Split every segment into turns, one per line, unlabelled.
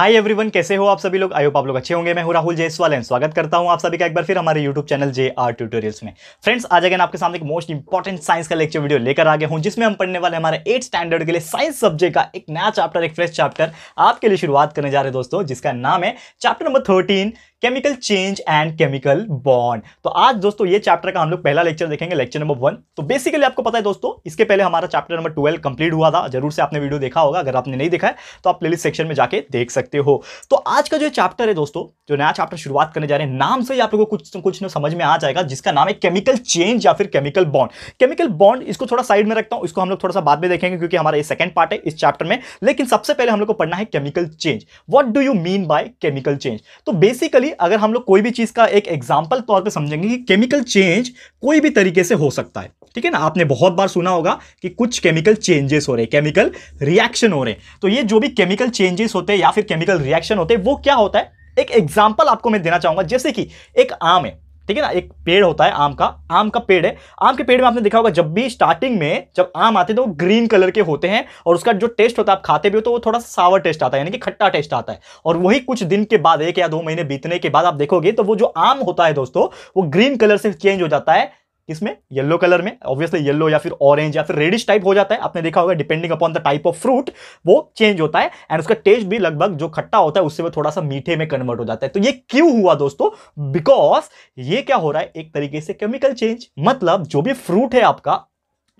Hi everyone कैसे हो आप सभी लोग आयो आप लोग अच्छे होंगे मैं हूं राहुल जयसवाल एंड स्वागत करता हूं आप सभी का एक बार फिर हमारे YouTube channel J R tutorials में फ्रेंड्स आज अगेन आपके सामने एक मोस्ट इंपॉर्टेंट साइंस का लेक्चर वीडियो लेकर आ गया हूं जिसमें हम पढ़ने वाले हमारे एट स्टैंडर्ड के लिए साइंस सब्जेक्ट का एक नया चैप्टर एक फ्रेश चैप्टर आपके लिए शुरुआत करने जा रहे दोस्तों जिसका नाम है chapter number thirteen chemical change and chemical bond तो आज दोस्तों ये चैप्टर का हम लोग पहला लेक्चर देखेंगे लेक्चर नंबर वन तो बेसिकली आपको पता है दोस्तों इसके पहले हमारा चैप्टर नंबर ट्वेल्व कंप्लीट हुआ था जरूर से आपने वीडियो देखा होगा अगर आपने नहीं देखा है तो आप प्लेलिस्ट सेक्शन में जाके देख सकते सकते हो तो आज का जो चैप्टर है दोस्तों जो नया चैप्टर शुरुआत करने जा रहे हैं नाम से ही आप लोगों को कुछ कुछ ना समझ में आ जाएगा जिसका नाम है केमिकल चेंज या फिर केमिकल बॉन्ड केमिकल बॉन्ड इसको थोड़ा साइड में रखता हूँ इसको हम लोग थोड़ा सा बाद में देखेंगे क्योंकि हमारा ये सेकंड पार्ट है इस चैप्टर में लेकिन सबसे पहले हम लोग को पढ़ना है chemical change what do you mean by chemical change तो बेसिकली अगर हम लोग कोई भी चीज़ का एक एग्जाम्पल तौर पर समझेंगे कि केमिकल चेंज कोई भी तरीके से हो सकता है ठीक है ना आपने बहुत बार सुना होगा कि कुछ केमिकल चेंजेस हो रहे हैं केमिकल रिएक्शन हो रहे हैं तो ये जो भी केमिकल चेंजेस होते हैं या फिर केमिकल रिएक्शन होते हैं वो क्या होता है एक एग्जाम्पल आपको मैं देना चाहूंगा जैसे कि एक आम है ठीक है ना एक पेड़ होता है आम का आम का पेड़ है आम के पेड़ में आपने देखा होगा जब भी स्टार्टिंग में जब आम आते तो वो ग्रीन कलर के होते हैं और उसका जो टेस्ट होता है आप खाते भी हो तो वो थोड़ा सा सावर टेस्ट आता है यानी कि खट्टा टेस्ट आता है और वही कुछ दिन के बाद एक या दो महीने बीतने के बाद आप देखोगे तो वो जो आम होता है दोस्तों वो ग्रीन कलर से चेंज हो जाता है किसमें येलो कलर में ऑब्वियसली येलो या फिर ऑरेंज या फिर रेडिश टाइप हो जाता है आपने देखा होगा depending upon the type of fruit वो चेंज होता है एंड उसका टेस्ट भी लगभग जो खट्टा होता है उससे वो थोड़ा सा मीठे में कन्वर्ट हो जाता है तो ये क्यों हुआ दोस्तों बिकॉज ये क्या हो रहा है एक तरीके से केमिकल चेंज मतलब जो भी फ्रूट है आपका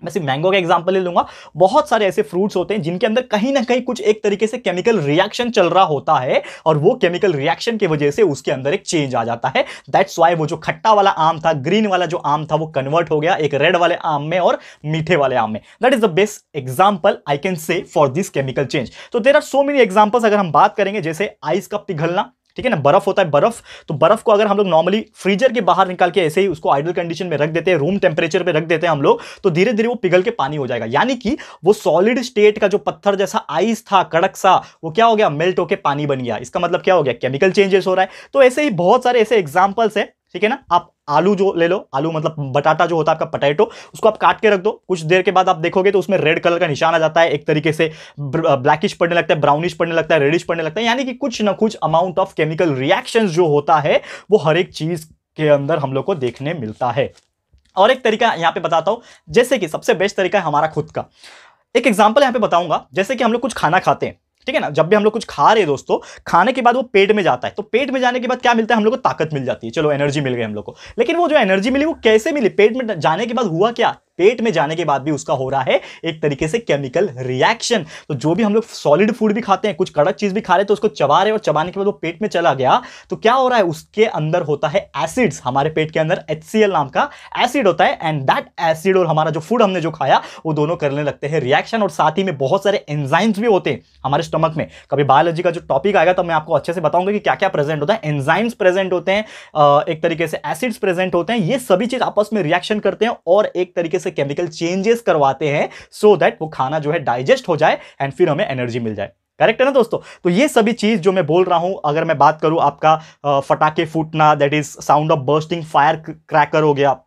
मैं सिर्फ मैंगो का एग्जाम्पल ले लूंगा बहुत सारे ऐसे फ्रूट्स होते हैं जिनके अंदर कहीं ना कहीं कुछ एक तरीके से केमिकल रिएक्शन चल रहा होता है और वो केमिकल रिएक्शन की के वजह से उसके अंदर एक चेंज आ जाता है दैट्स वाई वो जो खट्टा वाला आम था ग्रीन वाला जो आम था वो कन्वर्ट हो गया एक रेड वाले आम में और मीठे वाले आम में that is the best example I can say for this chemical change तो there are so many examples अगर हम बात करेंगे जैसे आइस का पिघलना ठीक है ना बर्फ होता है बर्फ तो बर्फ को अगर हम लोग नॉर्मली फ्रीजर के बाहर निकाल के ऐसे ही उसको आइडल कंडीशन में रख देते हैं रूम टेम्परेचर पर रख देते हैं हम लोग तो धीरे धीरे वो पिघल के पानी हो जाएगा यानी कि वो सॉलिड स्टेट का जो पत्थर जैसा आइस था कड़क सा वो क्या हो गया मेल्ट होकर पानी बन गया इसका मतलब क्या हो गया केमिकल चेंजेस हो रहा है तो ऐसे ही बहुत सारे ऐसे एग्जाम्पल्स है ठीक है ना आप आलू जो ले लो आलू मतलब बटाटा जो होता है आपका पटेटो उसको आप काट के रख दो कुछ देर के बाद आप देखोगे तो उसमें रेड कलर का निशान आ जाता है एक तरीके से ब्लैकिश पड़ने लगता है ब्राउनिश पड़ने लगता है रेडिश पड़ने लगता है यानी कि कुछ ना कुछ अमाउंट ऑफ केमिकल रिएक्शन जो होता है वो हर एक चीज़ के अंदर हम लोग को देखने मिलता है और एक तरीका यहाँ पे बताता हूँ जैसे कि सबसे बेस्ट तरीका है हमारा खुद का एक एग्जाम्पल यहाँ पे बताऊंगा जैसे कि हम लोग कुछ खाना खाते हैं ठीक है ना जब भी हम लोग कुछ खा रहे दोस्तों खाने के बाद वो पेट में जाता है तो पेट में जाने के बाद क्या मिलता है हम लोग को ताकत मिल जाती है चलो एनर्जी मिल गई हम लोग को लेकिन वो जो एनर्जी मिली वो कैसे मिली पेट में जाने के बाद हुआ क्या पेट में जाने के बाद भी उसका हो रहा है एक तरीके से केमिकल रिएक्शन तो जो भी हम लोग सॉलिड फूड भी खाते हैं कुछ कड़क चीज भी खा रहे हैं तो उसको चबा रहे और चबाने के बाद वो पेट में चला गया तो क्या हो रहा है उसके अंदर होता है एसिड्स हमारे पेट के अंदर एच नाम का एसिड होता है एंड दैट एसिड और हमारा जो फूड हमने जो खाया वो दोनों करने लगते हैं रिएक्शन और साथ ही में बहुत सारे एंजाइम्स भी होते हैं हमारे स्टमक में कभी बायोलॉजी का जो टॉपिक आएगा तो मैं आपको अच्छे से बताऊंगा कि क्या क्या प्रेजेंट होता है एंजाइम्स प्रेजेंट होते हैं एक तरीके से एसिड्स प्रेजेंट होते हैं ये सभी चीज आपस में रिएक्शन करते हैं और एक तरीके से से केमिकल चेंजेस करवाते हैं सो so दैट वो खाना जो है डाइजेस्ट हो जाए एंड फिर हमें एनर्जी मिल जाए करेक्ट है ना दोस्तों तो ये सभी चीज़ जो मैं बोल रहा हूं अगर मैं बात करूं आपका फटाके फूटना that is sound of bursting fire cracker हो गया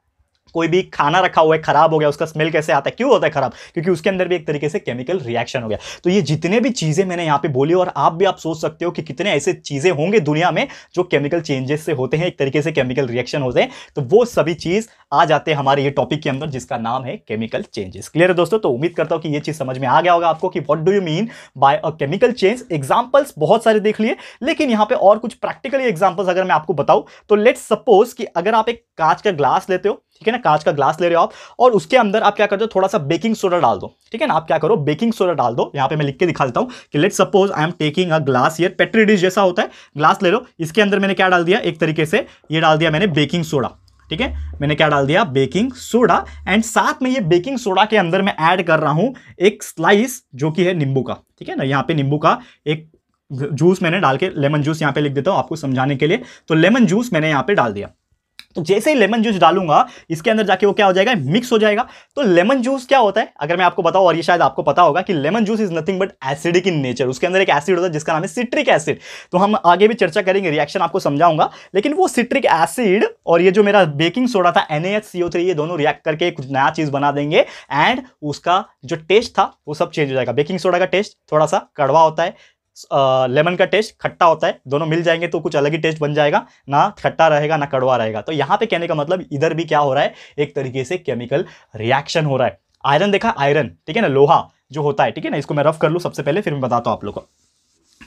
कोई भी खाना रखा हुआ है खराब हो गया उसका स्मेल कैसे आता है क्यों होता है खराब क्योंकि उसके अंदर भी एक तरीके से केमिकल रिएक्शन हो गया तो ये जितने भी चीज़ें मैंने यहाँ पे बोली और आप भी आप सोच सकते हो कि कितने ऐसे चीज़ें होंगे दुनिया में जो केमिकल चेंजेस से होते हैं एक तरीके से केमिकल रिएक्शन होते हैं तो वो सभी चीज़ आ जाते हैं हमारे ये टॉपिक के अंदर जिसका नाम है केमिकल चेंजेस क्लियर है दोस्तों तो उम्मीद करता हूँ कि ये चीज़ समझ में आ गया होगा आपको कि what do you mean by a chemical change examples बहुत सारे देख लिए लेकिन यहाँ पे और कुछ प्रैक्टिकली एग्जाम्पल्स अगर मैं आपको बताऊँ तो लेट्स सपोज कि अगर आप एक कांच का ग्लास लेते हो ठीक है ना कांच का ग्लास ले रहे हो आप और उसके अंदर आप क्या कर दो थोड़ा सा बेकिंग सोडा डाल दो ठीक है ना आप क्या करो बेकिंग सोडा डाल दो यहाँ पे मैं लिख के दिखा देता हूँ कि let suppose I am taking a glass ये पेट्री डिश जैसा होता है ग्लास ले लो इसके अंदर मैंने क्या डाल दिया एक तरीके से ये डाल दिया मैंने बेकिंग सोडा ठीक है मैंने क्या डाल दिया बेकिंग सोडा एंड साथ में ये बेकिंग सोडा के अंदर मैं ऐड कर रहा हूँ एक स्लाइस जो कि है नींबू का ठीक है ना यहाँ पे नींबू का एक जूस मैंने डाल के लेमन जूस यहाँ पे लिख देता हूँ आपको समझाने के लिए तो लेमन जूस मैंने यहाँ पे डाल दिया तो जैसे ही लेमन जूस डालूंगा इसके अंदर जाके वो क्या हो जाएगा मिक्स हो जाएगा तो लेमन जूस क्या होता है अगर मैं आपको बताऊं और ये शायद आपको पता होगा कि lemon juice is nothing but acidic in nature उसके अंदर एक एसिड होता है जिसका नाम है सिट्रिक एसिड तो हम आगे भी चर्चा करेंगे रिएक्शन आपको समझाऊंगा लेकिन वो सिट्रिक एसिड और ये जो मेरा बेकिंग सोडा था एन ये दोनों रिएक्ट करके कुछ नया चीज बना देंगे एंड उसका जो टेस्ट था वो सब चेंज हो जाएगा बेकिंग सोडा का टेस्ट थोड़ा सा कड़वा होता है लेमन का टेस्ट खट्टा होता है दोनों मिल जाएंगे तो कुछ अलग ही टेस्ट बन जाएगा ना खट्टा रहेगा ना कड़वा रहेगा तो यहाँ पे कहने का मतलब इधर भी क्या हो रहा है एक तरीके से केमिकल रिएक्शन हो रहा है आयरन देखा आयरन ठीक है ना लोहा जो होता है ठीक है ना इसको मैं रफ कर लूँ सबसे पहले फिर मैं बताता हूँ आप लोग को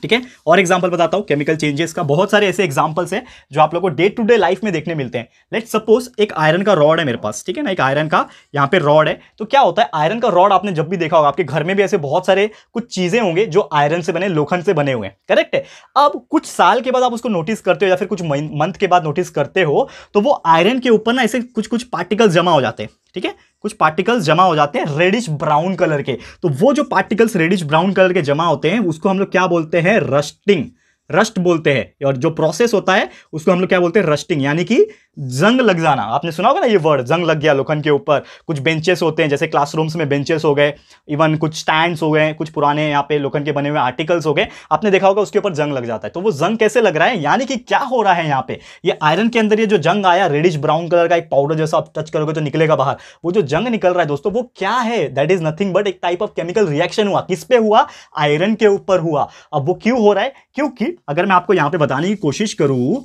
ठीक है और एग्जाम्पल बताता हूँ केमिकल चेंजेस का बहुत सारे ऐसे एग्जाम्पल्स हैं जो आप लोग को डे टू डे लाइफ में देखने मिलते हैं लेट सपोज एक आयरन का रॉड है मेरे पास ठीक है ना एक आयरन का यहाँ पे रॉड है तो क्या होता है आयरन का रॉड आपने जब भी देखा होगा आपके घर में भी ऐसे बहुत सारे कुछ चीज़ें होंगे जो आयरन से बने लोखंड से बने हुए हैं करेक्ट है अब कुछ साल के बाद आप उसको नोटिस करते हो या फिर कुछ मंथ के बाद नोटिस करते हो तो वो आयरन के ऊपर ना ऐसे कुछ कुछ पार्टिकल्स जमा हो जाते हैं ठीक है कुछ पार्टिकल्स जमा हो जाते हैं रेडिश ब्राउन कलर के तो वो जो पार्टिकल्स रेडिश ब्राउन कलर के जमा होते हैं उसको हम लोग क्या बोलते हैं रस्टिंग रस्ट बोलते हैं और जो प्रोसेस होता है उसको हम लोग क्या बोलते हैं रस्टिंग यानी कि जंग लग जाना आपने सुना होगा ना ये वर्ड जंग लग गया लोखंड के ऊपर कुछ बेंचेस होते हैं जैसे क्लासरूम्स में बेंचेस हो गए इवन कुछ स्टैंड्स हो गए कुछ पुराने यहाँ पे लोखंड के बने हुए आर्टिकल्स हो गए आपने देखा होगा उसके ऊपर जंग लग जाता है तो वो जंग कैसे लग रहा है यानी कि क्या हो रहा है यहाँ पे ये आयरन के अंदर ये जो जंग आया रेडिश ब्राउन कलर का एक पाउडर जैसा आप टच करोगे तो निकलेगा बाहर वो जो जंग निकल रहा है दोस्तों वो क्या है दैट इज नथिंग बट एक टाइप ऑफ केमिकल रिएक्शन हुआ किस पे हुआ आयरन के ऊपर हुआ अब वो क्यों हो रहा है क्योंकि अगर मैं आपको यहां पे बताने की कोशिश करूं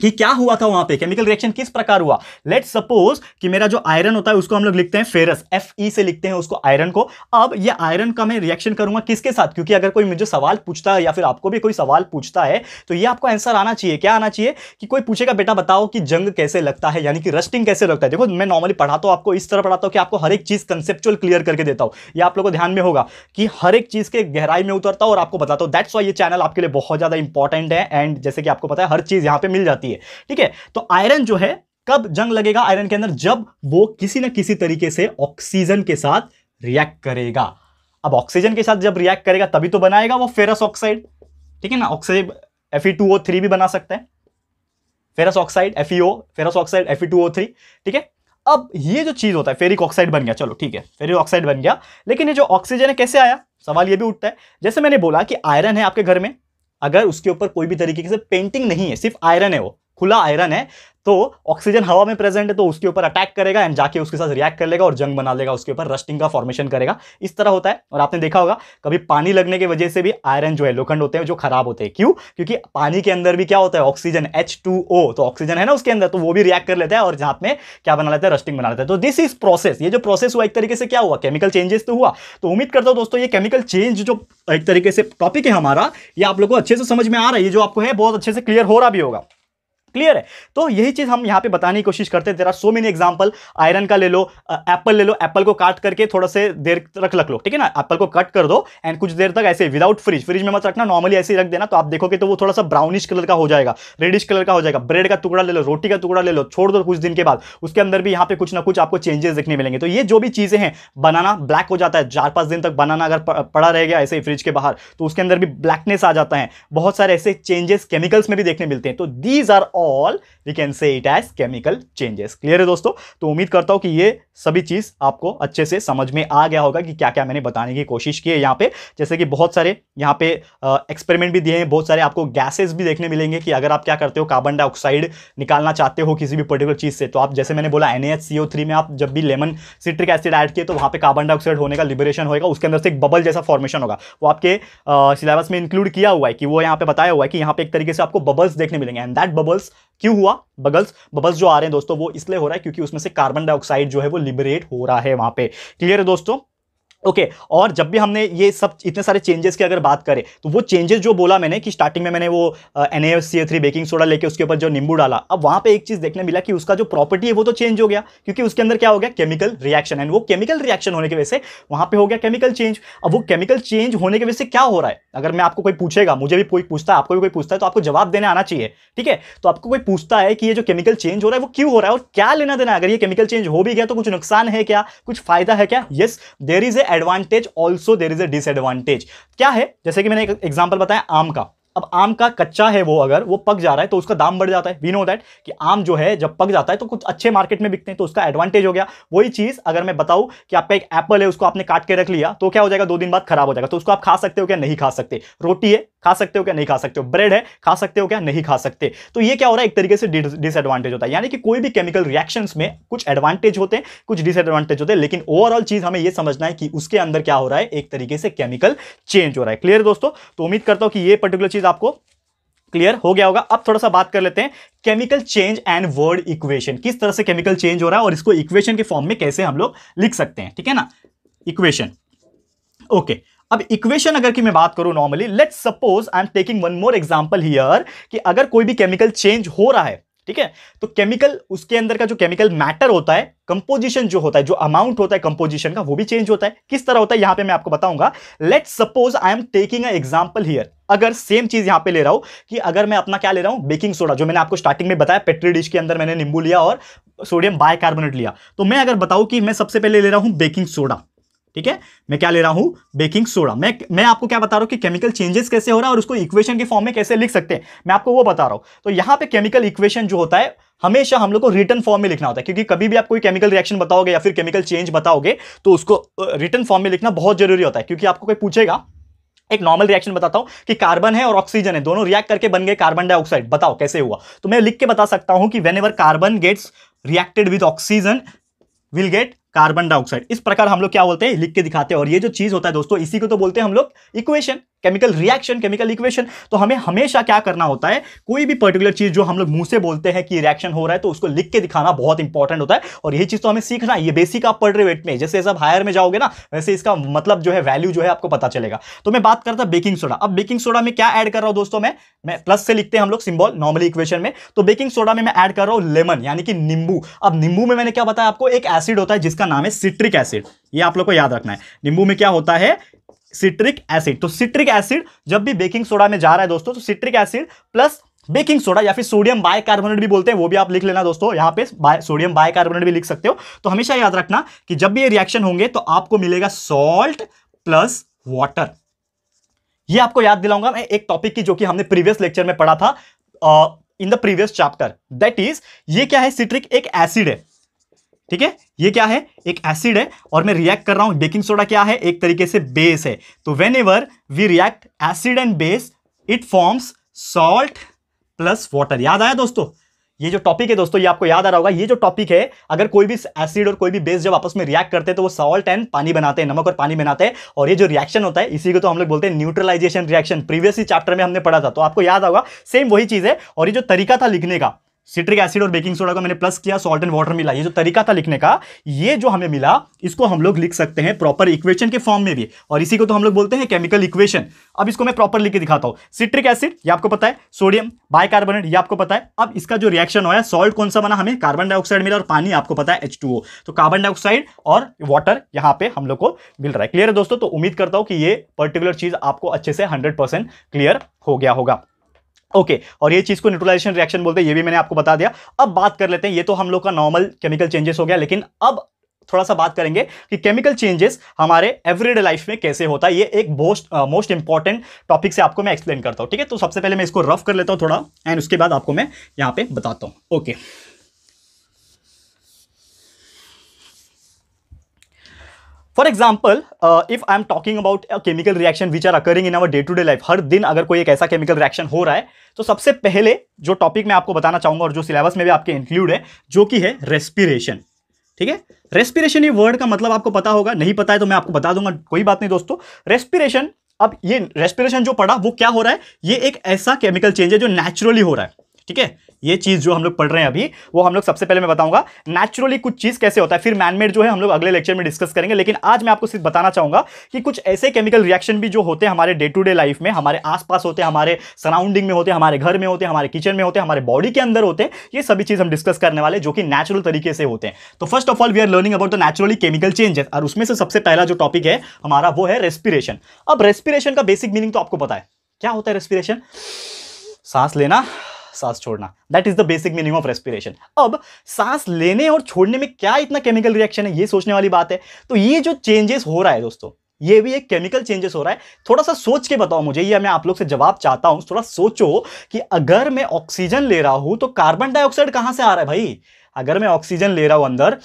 कि क्या हुआ था वहां पे केमिकल रिएक्शन किस प्रकार हुआ लेट सपोज कि मेरा जो आयरन होता है उसको हम लोग लिखते हैं फेरस एफ ई से लिखते हैं उसको आयरन को अब ये आयरन का मैं रिएक्शन करूंगा किसके साथ क्योंकि अगर कोई मुझे सवाल पूछता है या फिर आपको भी कोई सवाल पूछता है तो ये आपको आंसर आना चाहिए क्या आना चाहिए कि कोई पूछेगा बेटा बताओ कि जंग कैसे लगता है यानी कि रस्टिंग कैसे लगता है देखो मैं नॉर्मली पढ़ाता हूँ आपको इस तरह पढ़ाता हूँ कि आपको हर एक चीज कंसेप्चुअल क्लियर करके देता हूँ यह आप लोगों को ध्यान में होगा कि हर एक चीज के गहराई में उतरता हूँ और आपको बताता हूँ दैट्स वाई ये चैनल आपके लिए बहुत ज्यादा इंपॉर्टेंट है एंड जैसे कि आपको पता है हर चीज यहाँ पे मिल जाती है जाती है ठीक है तो आयरन जो है कब जंग लगेगा आयरन के अंदर जब वो किसी ना किसी तरीके से ऑक्सीजन के साथ रिएक्ट करेगा अब ऑक्सीजन के साथ जब रिएक्ट करेगा तभी तो बनाएगा वो फेरस ऑक्साइड ठीक है ना ऑक्साइड एफ भी बना सकता है ferrous oxide F ferrous oxide F ठीक है अब ये जो चीज़ होता है फेरिक ऑक्साइड बन गया चलो ठीक है फेरिक ऑक्साइड बन गया लेकिन ये जो ऑक्सीजन है कैसे आया सवाल ये भी उठता है जैसे मैंने बोला कि आयरन है आपके घर में अगर उसके ऊपर कोई भी तरीके से पेंटिंग नहीं है सिर्फ आयरन है वो खुला आयरन है तो ऑक्सीजन हवा में प्रेजेंट है तो उसके ऊपर अटैक करेगा एंड जाके उसके साथ रिएक्ट कर लेगा और जंग बना लेगा उसके ऊपर रस्टिंग का फॉर्मेशन करेगा इस तरह होता है और आपने देखा होगा कभी पानी लगने की वजह से भी आयरन जो है लोखंड होते हैं जो खराब होते हैं क्यों क्योंकि पानी के अंदर भी क्या होता है ऑक्सीजन एच तो ऑक्सीजन है ना उसके अंदर तो वो भी रिएक्ट कर लेता है और जहां में क्या बना लेता है रस्टिंग बना लेता है तो दिस इज प्रोसेस ये जो प्रोसेस हुआ एक तरीके से क्या हुआ केमिकल चेंजेस तो हुआ तो उम्मीद करता हूँ दोस्तों ये केमिकल चेंज जो एक तरीके से टॉपिक है हमारा ये आप लोग को अच्छे से समझ में आ रहा है ये जो आपको है बहुत अच्छे से क्लियर हो रहा भी होगा क्लियर है तो यही चीज़ हम यहाँ पे बताने की कोशिश करते हैं are so many example iron का ले लो एप्पल uh, ले लो एप्पल को काट करके थोड़ा से देर रख रख लो ठीक है ना एप्पल को कट कर दो एंड कुछ देर तक ऐसे विदाउट फ्रिज फ्रिज में मत रखना नॉर्मली ऐसे ही रख देना तो आप देखोगे तो वो थोड़ा सा ब्राउनिश कलर का हो जाएगा रेडिश कलर का हो जाएगा ब्रेड का टुकड़ा ले लो रोटी का टुकड़ा ले लो छोड़ दो कुछ दिन के बाद उसके अंदर भी यहाँ पे कुछ ना कुछ आपको चेंजेस देखने मिलेंगे तो ये जो भी चीज़ें हैं बनाना ब्लैक हो जाता है चार पांच दिन तक बनाना अगर पड़ा रह गया ऐसे ही फ्रिज के बाहर तो उसके अंदर भी ब्लैकनेस आ जाता है बहुत सारे ऐसे चेंजेस केमिकल्स में भी देखने मिलते हैं तो these are all we can say it as chemical changes clear है दोस्तों तो उम्मीद करता हूं कि ये सभी चीज़ आपको अच्छे से समझ में आ गया होगा कि क्या क्या मैंने बताने की कोशिश की है यहाँ पे जैसे कि बहुत सारे यहाँ पे एक्सपेरिमेंट भी दिए हैं बहुत सारे आपको गैसेस भी देखने मिलेंगे कि अगर आप क्या करते हो कार्बन डाइऑक्साइड निकालना चाहते हो किसी भी पर्टिकुलर चीज़ से तो आप जैसे मैंने बोला एन में आप जब भी लेमन सिट्रिक एसिड ऐड किए तो वहां पर कार्बन डाइऑक्साइड होने का लिबरेशन होगा उसके अंदर से एक बबल जैसा फॉर्मेशन होगा वो आपके सिलेबस में इंक्लूड किया हुआ है कि वो यहाँ पे बताया हुआ है कि यहाँ पे एक तरीके से आपको बबल्स देखने मिलेंगे एंड दैट बबल्स क्यों हुआ बगल्स बबल्स जो आ रहे हैं दोस्तों वो इसलिए हो रहा है क्योंकि उसमें से कार्बन डाइऑक्साइड जो है वो लिबरेट हो रहा है वहां पे क्लियर है दोस्तों ओके okay, और जब भी हमने ये सब इतने सारे चेंजेस की अगर बात करें तो वो चेंजेस जो बोला मैंने कि स्टार्टिंग में मैंने वो N F C three baking soda लेके उसके ऊपर जो नींबू डाला अब वहाँ पे एक चीज़ देखने मिला कि उसका जो प्रॉपर्टी है वो तो चेंज हो गया क्योंकि उसके अंदर क्या हो गया केमिकल रिएक्शन एंड वो केमिकल रिएक्शन होने की वजह से वहाँ पर हो गया केमिकल चेंज अब वो केमिकल चेंज होने की वजह से क्या हो रहा है अगर मैं आपको कोई पूछेगा मुझे भी कोई पूछता है आपको भी कोई पूछता है तो आपको जवाब देने आना चाहिए ठीक है तो आपको कोई पूछता है कि ये जो केमिकल चेंज हो रहा है वो क्यों हो रहा है और क्या लेना देना अगर ये केमिकल चेंज हो भी गया तो कुछ नुकसान है क्या कुछ फायदा है क्या yes there is a advantage also there is a disadvantage क्या है जैसे कि मैंने एक एग्जाम्पल बताया आम का अब आम का कच्चा है वो अगर वो पक जा रहा है तो उसका दाम बढ़ जाता है वी नो दैट कि आम जो है जब पक जाता है तो कुछ अच्छे मार्केट में बिकते हैं तो उसका एडवांटेज हो गया वही चीज़ अगर मैं बताऊं कि आपका एक एप्पल है उसको आपने काट के रख लिया तो क्या हो जाएगा दो दिन बाद खराब हो जाएगा तो उसको आप खा सकते हो क्या नहीं खा सकते रोटी है खा सकते हो क्या नहीं खा सकते हो ब्रेड है खा सकते हो क्या नहीं खा सकते तो ये क्या हो रहा है एक तरीके से डिसएडवांटेज होता है यानी कि कोई भी केमिकल रिएक्शन में कुछ एडवांटेज होते हैं कुछ डिसएडवांटेज होते हैं लेकिन ओवरऑल चीज हमें यह समझना है कि उसके अंदर क्या हो रहा है एक तरीके से केमिकल चेंज हो रहा है क्लियर दोस्तों तो उम्मीद करता हूं कि ये पर्टिकुलर चीज आपको क्लियर हो गया होगा अब थोड़ा सा बात कर लेते हैं chemical change and word equation किस तरह से केमिकल चेंज हो रहा है और इसको इक्वेशन के फॉर्म में कैसे हम लोग लिख सकते हैं ठीक है ना इक्वेशन ओके okay. अब इक्वेशन अगर की मैं बात करूं normally let's suppose I am taking one more example here कि अगर कोई भी केमिकल चेंज हो रहा है ठीक है तो केमिकल उसके अंदर का जो केमिकल मैटर होता है कंपोजिशन जो होता है जो अमाउंट होता है कंपोजिशन का वो भी चेंज होता है किस तरह होता है यहां पे मैं आपको बताऊंगा let suppose I am taking a example here अगर सेम चीज यहां पे ले रहा हूं कि अगर मैं अपना क्या ले रहा हूं बेकिंग सोडा जो मैंने आपको स्टार्टिंग में बताया पेट्री डिश के अंदर मैंने नींबू लिया और सोडियम बायकार्बोनेट लिया तो मैं अगर बताऊं कि मैं सबसे पहले ले रहा हूं बेकिंग सोडा ठीक है मैं क्या ले रहा हूं बेकिंग सोडा मैं मैं आपको क्या बता रहा हूं कि केमिकल चेंजेस कैसे हो रहा है और उसको इक्वेशन के फॉर्म में कैसे लिख सकते हैं मैं आपको वो बता रहा हूं तो यहां पे केमिकल इक्वेशन जो होता है हमेशा हम लोग को रिटर्न फॉर्म में लिखना होता है क्योंकि कभी भी आप कोई केमिकल रिएक्शन बताओगे या फिर केमिकल चेंज बताओगे तो उसको रिटर्न फॉर्म में लिखना बहुत जरूरी होता है क्योंकि आपको कोई पूछेगा एक नॉर्मल रिएक्शन बताता हूं कि कार्बन है और ऑक्सीजन है दोनों रिएक्ट करके बन गए कार्बन डाइऑक्साइड बताओ कैसे हुआ तो मैं लिख के बता सकता हूं कि whenever carbon gets reacted with oxygen will get carbon dioxide इस प्रकार हम लोग क्या बोलते हैं लिख के दिखाते हैं और ये जो चीज होता है दोस्तों इसी को तो बोलते हैं हम लोग equation chemical reaction chemical equation तो हमें हमेशा क्या करना होता है कोई भी पर्टिकुलर चीज़ जो हम लोग मुंह से बोलते हैं कि रिएक्शन हो रहा है तो उसको लिख के दिखाना बहुत इंपॉर्टेंट होता है और यही चीज़ तो हमें सीखना ये बेसिक आप पढ़ रहे वेट में जैसे जब हायर में जाओगे ना वैसे इसका मतलब जो है वैल्यू जो है आपको पता चलेगा तो मैं बात करता बेकिंग सोडा अब बेकिंग सोडा में क्या ऐड कर रहा हूँ दोस्तों मैं मैं प्लस से लिखते हैं हम लोग सिंबल नॉर्मली इक्वेशन में तो बेकिंग सोडा में मैं ऐड कर रहा हूँ लेमन यानी कि नींबू अब नींबू में मैंने क्या बताया आपको एक एसिड होता है जिसका नाम है सिट्रिक एसिड ये आप लोग को याद रखना है नींबू में क्या होता है सिट्रिक एसिड तो सिट्रिक एसिड जब भी बेकिंग सोडा में जा रहा है दोस्तों तो citric acid plus baking soda या फिर सोडियम बायकार्बोनेट भी बोलते हैं वो भी आप लिख लेना दोस्तों यहाँ पे सोडियम बायकार्बोनेट भी लिख सकते हो तो हमेशा याद रखना कि जब भी ये रिएक्शन होंगे तो आपको मिलेगा सॉल्ट प्लस वाटर ये आपको याद दिलाऊंगा मैं एक टॉपिक की जो कि हमने प्रीवियस लेक्चर में पढ़ा था in the previous chapter that is ये क्या है सिट्रिक एक एसिड है ठीक है ये क्या है एक एसिड है और मैं रिएक्ट कर रहा हूं बेकिंग सोडा क्या है एक तरीके से बेस है तो whenever we react acid and base it forms salt plus water याद आया दोस्तों ये जो टॉपिक है दोस्तों ये आपको याद आ रहा होगा ये जो टॉपिक है अगर कोई भी एसिड और कोई भी बेस जब आपस में रिएक्ट करते हैं तो वो सॉल्ट एंड पानी बनाते हैं नमक और पानी बनाते हैं और ये जो रिएक्शन होता है इसी को तो हम लोग बोलते हैं न्यूट्रलाइजेशन रिएक्शन प्रीवियस ही चैप्टर में हमने पढ़ा था तो आपको याद होगा सेम वही चीज़ है और ये जो तरीका था लिखने का सिट्रिक एसिड और बेकिंग सोडा को मैंने प्लस किया सॉल्ट एंड वाटर मिला ये जो तरीका था लिखने का ये जो हमें मिला इसको हम लोग लिख सकते हैं प्रॉपर इक्वेशन के फॉर्म में भी और इसी को तो हम लोग बोलते हैं केमिकल इक्वेशन अब इसको मैं प्रॉपर लिख के दिखाता हूँ सिट्रिक एसिड ये आपको पता है सोडियम बायकार्बोनेट ये आपको पता है अब इसका जो रिएक्शन हुआ है सॉल्ट कौन सा बना हमें कार्बन डाइऑक्साइड मिला और पानी आपको पता है एच तो कार्बन डाइऑक्साइड और वाटर यहाँ पे हम लोग को मिल रहा है क्लियर है दोस्तों तो उम्मीद करता हूँ कि ये पर्टिकुलर चीज़ आपको अच्छे से हंड्रेड क्लियर हो गया होगा ओके okay, और ये चीज़ को न्यूट्रलाइजेशन रिएक्शन बोलते हैं ये भी मैंने आपको बता दिया अब बात कर लेते हैं ये तो हम लोग का नॉर्मल केमिकल चेंजेस हो गया लेकिन अब थोड़ा सा बात करेंगे कि केमिकल चेंजेस हमारे एवरीडे लाइफ में कैसे होता है ये एक मोस्ट मोस्ट इंपॉर्टेंट टॉपिक से आपको मैं एक्सप्लेन करता हूँ ठीक है तो सबसे पहले मैं इसको रफ कर लेता हूँ थोड़ा एंड उसके बाद आपको मैं यहाँ पे बताता हूँ okay okay. For example if I am talking about chemical reaction which are occurring in our day to day life हर दिन अगर कोई एक ऐसा केमिकल रिएक्शन हो रहा है तो सबसे पहले जो टॉपिक मैं आपको बताना चाहूंगा और जो सिलेबस में भी आपके इंक्लूड है जो कि है रेस्पिरेशन ठीक है रेस्पिरेशन ये वर्ड का मतलब आपको पता होगा नहीं पता है तो मैं आपको बता दूंगा कोई बात नहीं दोस्तों रेस्पिरेशन अब ये रेस्पिरेशन जो पड़ा वो क्या हो रहा है ये एक ऐसा केमिकल चेंज है जो नेचुरली हो रहा है ठीक है ये चीज़ जो हम लोग पढ़ रहे हैं अभी वो हम लोग सबसे पहले मैं बताऊंगा नेचुरली कुछ चीज़ कैसे होता है फिर मैनमेड जो है हम लोग अगले लेक्चर में डिस्कस करेंगे लेकिन आज मैं आपको सिर्फ बताना चाहूंगा कि कुछ ऐसे केमिकल रिएक्शन भी जो होते हैं हमारे डे टू डे लाइफ में हमारे आसपास होते हैं हमारे सराउंडिंग में होते हैं हमारे घर में होते हैं हमारे किचन में होते हैं हमारे बॉडी के अंदर होते हैं ये सभी चीज़ हम डिस्कस करने वाले जो कि नेचुरल तरीके से होते हैं तो first of all we are learning about the naturally chemical changes और उसमें से सबसे पहला जो टॉपिक है हमारा वो है रेस्पिरेशन अब रेस्पिरेशन का बेसिक मीनिंग तो आपको पता है क्या होता है रेस्पिरेशन सांस लेना सांस छोड़ना that is the basic meaning of respiration अब सांस लेने और छोड़ने में क्या इतना केमिकल रिएक्शन है ये सोचने वाली बात है तो ये जो चेंजेस हो रहा है दोस्तों ये भी एक केमिकल चेंजेस हो रहा है थोड़ा सा सोच के बताओ मुझे ये मैं आप लोग से जवाब चाहता हूं थोड़ा सोचो कि अगर मैं ऑक्सीजन ले रहा हूं तो कार्बन डाइऑक्साइड कहां से आ रहा है भाई अगर मैं ऑक्सीजन ले रहा हूँ अंदर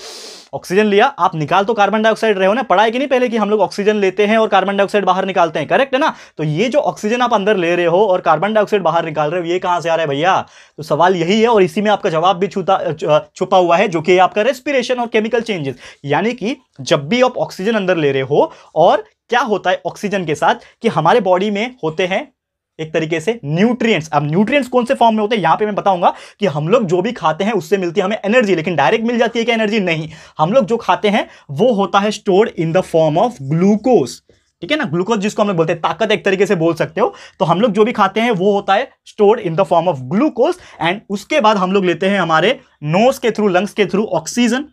ऑक्सीजन लिया आप निकाल तो कार्बन डाइऑक्साइड रहे हो ना पढ़ाई कि नहीं पहले कि हम लोग ऑक्सीजन लेते हैं और कार्बन डाइऑक्साइड बाहर निकालते हैं करेक्ट है ना तो ये जो ऑक्सीजन आप अंदर ले रहे हो और कार्बन डाइऑक्साइड बाहर निकाल रहे हो ये कहाँ से आ रहा है भैया तो सवाल यही है और इसी में आपका जवाब भी छूता छुपा हुआ है जो कि आपका रेस्पिरेशन और केमिकल चेंजेस यानी कि जब भी आप ऑक्सीजन अंदर ले रहे हो और क्या होता है ऑक्सीजन के साथ कि हमारे बॉडी में होते हैं एक तरीके से न्यूट्रिएंट्स अब न्यूट्रिएंट्स कौन से फॉर्म में होते हैं यहां पे मैं बताऊंगा कि हम लोग जो भी खाते हैं उससे मिलती है हमें एनर्जी लेकिन डायरेक्ट मिल जाती है क्या एनर्जी नहीं हम लोग जो खाते हैं वो होता है stored in the form of glucose ठीक है ना ग्लूकोज जिसको हम लोग बोलते हैं ताकत एक तरीके से बोल सकते हो तो हम लोग जो भी खाते हैं वो होता है stored in the form of glucose and उसके बाद हम लोग लेते हैं हमारे नोज के थ्रू लंग्स के थ्रू ऑक्सीजन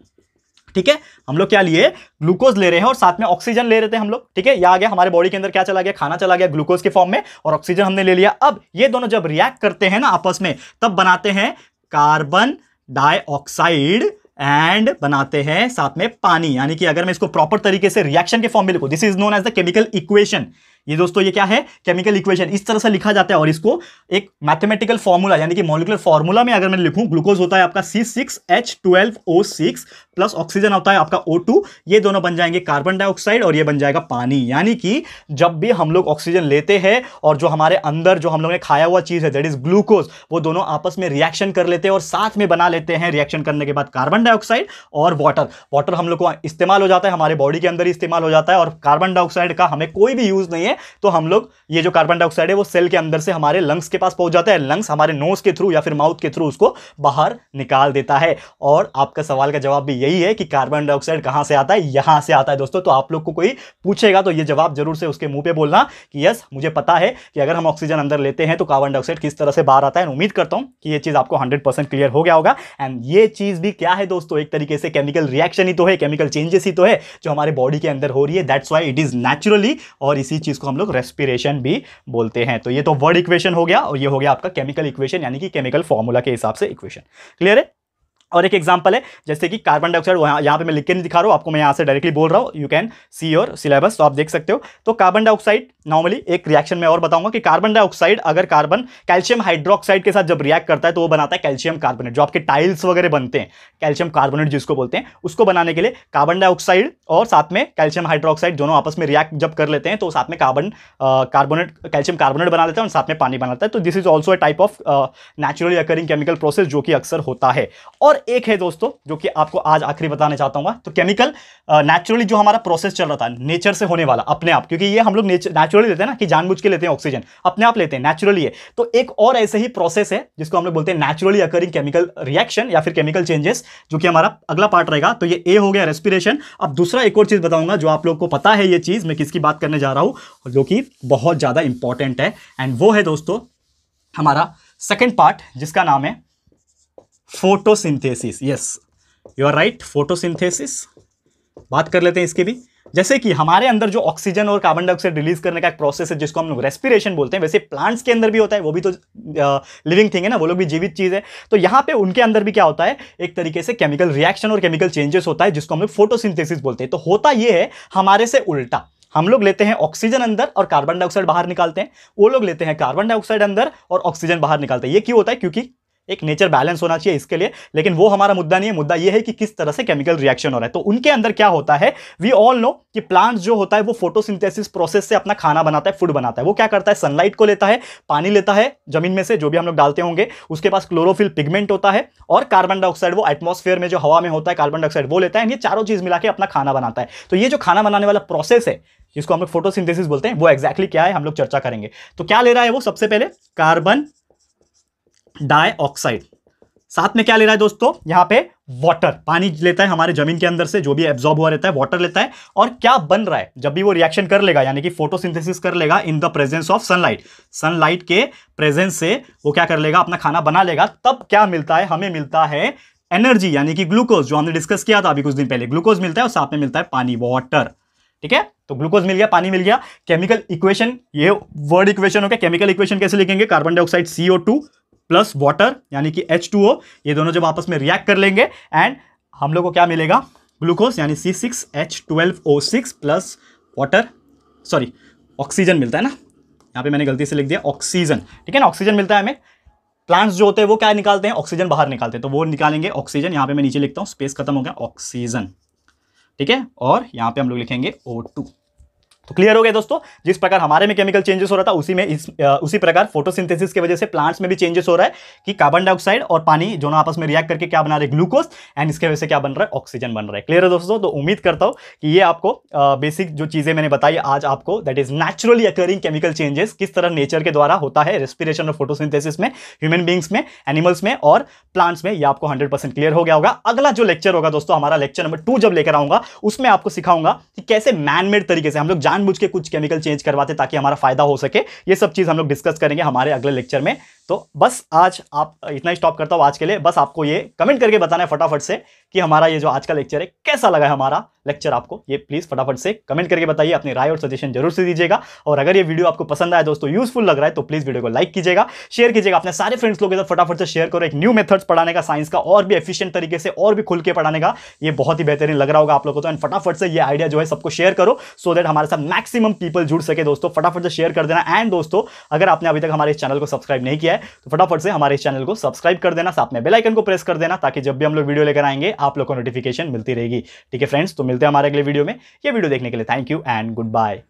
ठीक है हम लोग क्या लिए ग्लूकोज ले रहे हैं और साथ में ऑक्सीजन ले रहे थे हम लोग ठीक है या आ गया हमारे बॉडी के अंदर क्या चला गया खाना चला गया ग्लूकोज के फॉर्म में और ऑक्सीजन हमने ले लिया अब ये दोनों जब रिएक्ट करते हैं ना आपस में तब बनाते हैं कार्बन डाइऑक्साइड एंड बनाते हैं साथ में पानी यानी कि अगर मैं इसको प्रॉपर तरीके से रिएक्शन के फॉर्म में लिखूं this is known as the chemical equation ये दोस्तों ये क्या है केमिकल इक्वेशन इस तरह से लिखा जाता है और इसको एक मैथमेटिकल फॉर्मूला यानी कि मोलिकुलर फॉर्मूला में अगर मैं लिखूं ग्लूकोज होता है आपका C six H twelve O six plus oxygen होता है आपका ओ टू ये दोनों बन जाएंगे कार्बन डाइऑक्साइड और ये बन जाएगा पानी यानी कि जब भी हम लोग ऑक्सीजन लेते हैं और जो हमारे अंदर जो हम लोग ने खाया हुआ चीज़ है दैट इज ग्लूकोज वो दोनों आपस में रिएक्शन कर लेते हैं और साथ में बना लेते हैं रिएक्शन करने के बाद कार्बन डाइऑक्साइड और वाटर वाटर हम लोग को इस्तेमाल हो जाता है हमारे बॉडी के अंदर ही इस्तेमाल हो जाता है और कार्बन डाइऑक्साइड का हमें कोई भी यूज़ नहीं है है तो हम लोग ये जो कार्बन डाइऑक्साइड है वो सेल के अंदर से हमारे लंग्स के पास पहुंच जाता है लंग्स हमारे नोज के थ्रू या फिर माउथ के थ्रू उसको बाहर निकाल देता है और आपका सवाल का जवाब भी यही है कि कार्बन डाइऑक्साइड कहाँ से आता है यहाँ से आता है दोस्तों तो आप लोग को कोई पूछेगा तो ये जवाब जरूर से उसके मुंह पर बोलना कि यस मुझे पता है कि अगर हम ऑक्सीजन अंदर लेते हैं तो कार्बन डाइऑक्साइड किस तरह से बाहर आता है उम्मीद करता हूँ कि ये चीज़ आपको हंड्रेड क्लियर हो गया होगा एंड ये चीज़ भी क्या है दोस्तों एक तरीके से केमिकल रिएक्शन ही तो है केमिकल चेंजेस ही तो है जो हमारे बॉडी के अंदर हो रही है that's why it is naturally और इसी चीज़ को जिसको हम लोग रेस्पिरेशन भी बोलते हैं तो ये तो वर्ड इक्वेशन हो गया और ये हो गया आपका केमिकल इक्वेशन यानी कि केमिकल फॉर्मूला के हिसाब से इक्वेशन क्लियर है और एक एग्जाम्पल है जैसे कि कार्बन डाइऑक्साइड वहाँ यहाँ पे मैं लिख के नहीं दिखा रहा हूँ आपको मैं यहाँ से डायरेक्टली बोल रहा हूँ you can see your syllabus तो आप देख सकते हो तो कार्बन डाइऑक्साइड नॉर्मली एक रिएक्शन में और बताऊंगा कि कार्बन डाइऑक्साइड अगर कार्बन कैल्शियम हाइड्रोक्साइड के साथ जब रिएक्ट करता है तो वो बनाता है कैल्शियम कार्बोनेट जो आपके टाइल्स वगैरह बनते हैं कैल्शियम कार्बोनेट जिसको बोलते हैं उसको बनाने के लिए कार्बन डाइऑक्साइड और साथ में कैल्शियम हाइड्रोक्साइड दोनों आपस में रिएक्ट जब कर लेते हैं तो साथ में कार्बन कार्बोनेट कैल्शियम कार्बोनेट बना लेते हैं और साथ में पानी बनाता है तो this is also a type of naturally occurring chemical process जो कि अक्सर होता है और नंबर एक है दोस्तों जो कि आपको आज आखिरी बताने चाहता हूँ तो केमिकल नेचुरली जो हमारा प्रोसेस चल रहा था नेचर से होने वाला अपने आप क्योंकि ये हम लोग नेचुरली लेते हैं ना कि जानबूझ के लेते हैं ऑक्सीजन अपने आप लेते हैं नेचुरली है तो एक और ऐसे ही प्रोसेस है जिसको हम लोग बोलते हैं नेचुरली अकरिंग केमिकल रिएक्शन या फिर केमिकल चेंजेस जो कि हमारा अगला पार्ट रहेगा तो ये ए हो गया रेस्पिरेशन अब दूसरा एक और चीज़ बताऊंगा जो आप लोग को पता है ये चीज़ मैं किसकी बात करने जा रहा हूँ जो कि बहुत ज़्यादा इंपॉर्टेंट है एंड वो है दोस्तों हमारा सेकेंड पार्ट जिसका नाम है photosynthesis yes you are right photosynthesis बात कर लेते हैं इसके भी जैसे कि हमारे अंदर जो ऑक्सीजन और कार्बन डाइऑक्साइड रिलीज करने का एक प्रोसेस है जिसको हम लोग रेस्पिरेशन बोलते हैं वैसे प्लांट्स के अंदर भी होता है वो भी तो लिविंग uh, थिंग है ना वो लोग भी जीवित चीज़ है तो यहाँ पे उनके अंदर भी क्या होता है एक तरीके से केमिकल रिएक्शन और केमिकल चेंजेस होता है जिसको हम लोग फोटोसिंथेसिस बोलते हैं तो होता यह है हमारे से उल्टा हम लोग लेते हैं ऑक्सीजन अंदर और कार्बन डाइऑक्साइड बाहर निकालते हैं वो लोग लेते हैं कार्बन डाइऑक्साइड अंदर और ऑक्सीजन बाहर निकालते हैं ये क्यों होता है क्योंकि एक नेचर बैलेंस होना चाहिए इसके लिए लेकिन वो हमारा मुद्दा नहीं है मुद्दा ये है कि किस तरह से केमिकल रिएक्शन हो रहा है तो उनके अंदर क्या होता है वी ऑल नो कि प्लांट जो होता है वो फोटोसिंथेसिस प्रोसेस से अपना खाना बनाता है फूड बनाता है वो क्या करता है सनलाइट को लेता है पानी लेता है जमीन में से जो भी हम लोग डालते होंगे उसके पास क्लोरोफिल पिगमेंट होता है और कार्बन डाइऑक्साइड वो एटमोसफेयर में जो हवा में होता है कार्बन डाइऑक्साइड वो लेता है ये चारों चीज मिला के अपना खाना बनाता है तो ये जो खाना बनाने वाला प्रोसेस है जिसको हम लोग फोटोसिंथेसिस बोलते हैं वो एक्जैक्टली exactly क्या है हम लोग चर्चा करेंगे तो क्या ले रहा है वो सबसे पहले कार्बन डाइऑक्साइड साथ में क्या ले रहा है दोस्तों यहां पे वाटर पानी लेता है हमारे जमीन के अंदर से जो भी एब्जॉर्ब हुआ रहता है वाटर लेता है और क्या बन रहा है जब भी वो रिएक्शन कर लेगा यानी कि फोटोसिंथेसिस कर लेगा in the presence of sunlight sunlight के प्रेजेंस से वो क्या कर लेगा अपना खाना बना लेगा तब क्या मिलता है हमें मिलता है एनर्जी यानी कि ग्लूकोज जो हमने डिस्कस किया था अभी कुछ दिन पहले ग्लूकोज मिलता है और साथ में मिलता है पानी वाटर ठीक है तो ग्लूकोज मिल गया पानी मिल गया केमिकल इक्वेशन ये वर्ड इक्वेशन हो गया केमिकल इक्वेशन कैसे लिखेंगे carbon dioxide CO two plus water यानी कि एच टू ओ ये दोनों जब आपस में रिएक्ट कर लेंगे एंड हम लोग को क्या मिलेगा ग्लूकोज यानी C six H twelve O six plus water sorry oxygen मिलता है ना यहाँ पे मैंने गलती से लिख दिया ऑक्सीजन ठीक है ना ऑक्सीजन मिलता है हमें प्लांट्स जो होते हैं वो क्या निकालते हैं ऑक्सीजन बाहर निकालते हैं तो वो निकालेंगे ऑक्सीजन यहाँ पे मैं नीचे लिखता हूँ स्पेस खत्म हो गया ऑक्सीजन ठीक है और यहाँ पे हम लोग लिखेंगे ओ टू तो क्लियर हो गया दोस्तों जिस प्रकार हमारे में केमिकल चेंजेस हो रहा था उसी में इस उसी प्रकार फोटोसिंथेसिस की वजह से प्लांट्स में भी चेंजेस हो रहा है कि कार्बन डाइऑक्साइड और पानी जो ना आपस में रिएक्ट करके क्या बना रहे ग्लूकोज एंड इसके वजह से क्या बन रहा है ऑक्सीजन बन रहा है क्लियर है दोस्तों तो उम्मीद करता हूँ कि ये आपको बेसिक जो चीज़ें मैंने बताई आज आपको that is naturally occurring chemical changes किस तरह नेचर के द्वारा होता है रेस्पिरेशन और फोटोसिंथेसिस में ह्यूमन बींग्स में एनिमल्स में और प्लांट्स में ये आपको हंड्रेड क्लियर हो गया होगा अगला जो लेक्चर होगा दोस्तों हमारा लेक्चर नंबर टू जब लेकर आऊंगा उसमें आपको सिखाऊंगा कि कैसे मैनमेड तरीके से हम लोग जान जानबूझ के कुछ केमिकल चेंज करवाते ताकि हमारा फायदा हो सके ये सब चीज़ हम लोग डिस्कस करेंगे हमारे अगले लेक्चर में तो बस आज आप इतना ही स्टॉप करता हूँ आज के लिए बस आपको ये कमेंट करके बताना है फटाफट से कि हमारा ये जो आज का लेक्चर है कैसा लगा है हमारा लेक्चर आपको ये प्लीज़ फटाफट से कमेंट करके बताइए अपनी राय और सजेशन जरूर से दीजिएगा और अगर ये वीडियो आपको पसंद आए दोस्तों यूजफुल लग रहा है तो प्लीज़ वीडियो को लाइक कीजिएगा शेयर कीजिएगा अपने सारे फ्रेंड्स लोगों के साथ फटाफट से शेयर करो एक न्यू मेथड्स पढ़ाने का साइंस का और भी एफिशियंट तरीके से और भी खुल के पढ़ाने का ये बहुत ही बेहतरीन लग रहा होगा आप लोगों को तो एंड फटाफट से ये आइडिया जो है सबको शेयर करो सो देट हमारे साथ मैक्सिमम पीपल जुड़ सके दोस्तों फटाफट से शेयर कर देना एंड दोस्तों अगर आपने अभी तक हमारे चैनल को सब्सक्राइब नहीं किया है तो फटाफट से हमारे चैनल को सब्सक्राइब कर देना साथ में बेलाइकन को प्रेस कर देना ताकि जब भी हम लोग वीडियो लेकर आएंगे आप लोग को नोटिफिकेशन मिलती रहेगी ठीक है फ्रेंड्स तो मिलते हैं हमारे अगले वीडियो में ये वीडियो देखने के लिए thank you and good bye